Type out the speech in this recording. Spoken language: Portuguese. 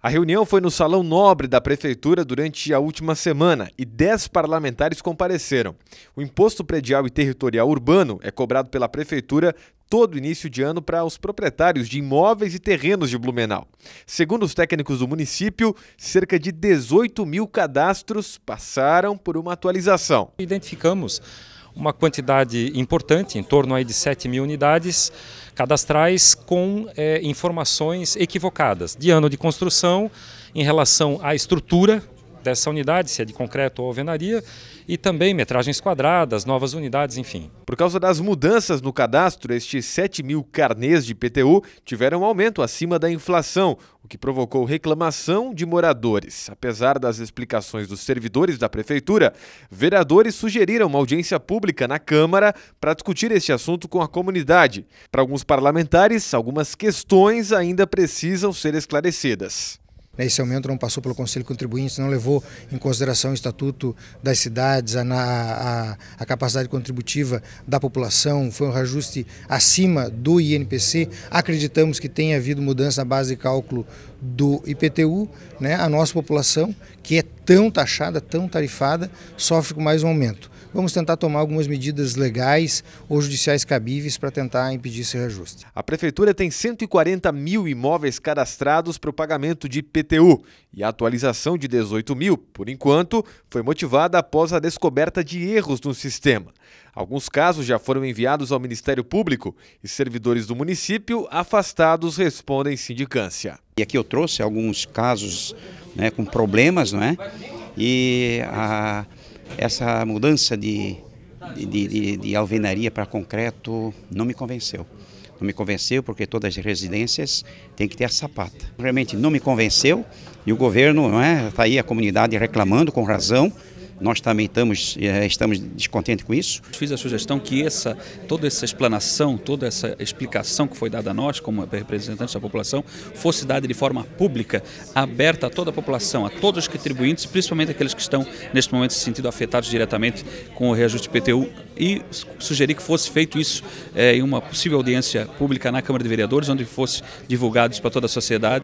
A reunião foi no Salão Nobre da Prefeitura durante a última semana e 10 parlamentares compareceram. O imposto predial e territorial urbano é cobrado pela Prefeitura todo início de ano para os proprietários de imóveis e terrenos de Blumenau. Segundo os técnicos do município, cerca de 18 mil cadastros passaram por uma atualização. Identificamos uma quantidade importante, em torno aí de 7 mil unidades cadastrais com é, informações equivocadas de ano de construção em relação à estrutura dessa unidade, se é de concreto ou alvenaria, e também metragens quadradas, novas unidades, enfim. Por causa das mudanças no cadastro, estes 7 mil carnês de PTU tiveram um aumento acima da inflação, o que provocou reclamação de moradores. Apesar das explicações dos servidores da prefeitura, vereadores sugeriram uma audiência pública na Câmara para discutir este assunto com a comunidade. Para alguns parlamentares, algumas questões ainda precisam ser esclarecidas. Né? Esse aumento não passou pelo Conselho Contribuinte, não levou em consideração o Estatuto das Cidades, a, a, a capacidade contributiva da população, foi um reajuste acima do INPC. Acreditamos que tenha havido mudança na base de cálculo do IPTU. Né? A nossa população, que é tão taxada, tão tarifada, sofre com mais um aumento. Vamos tentar tomar algumas medidas legais ou judiciais cabíveis para tentar impedir esse reajuste. A Prefeitura tem 140 mil imóveis cadastrados para o pagamento de IPTU e a atualização de 18 mil, por enquanto, foi motivada após a descoberta de erros no sistema. Alguns casos já foram enviados ao Ministério Público e servidores do município afastados respondem sindicância. E aqui eu trouxe alguns casos né, com problemas, não é? E a, essa mudança de, de, de, de alvenaria para concreto não me convenceu. Não me convenceu porque todas as residências têm que ter a sapata. Realmente não me convenceu e o governo, não é? Está aí a comunidade reclamando com razão, nós também estamos, eh, estamos descontentes com isso. Fiz a sugestão que essa, toda essa explanação, toda essa explicação que foi dada a nós, como representantes da população, fosse dada de forma pública, aberta a toda a população, a todos os contribuintes, principalmente aqueles que estão, neste momento, se sentindo afetados diretamente com o reajuste PTU e sugeri que fosse feito isso é, em uma possível audiência pública na Câmara de Vereadores, onde fosse divulgado isso para toda a sociedade.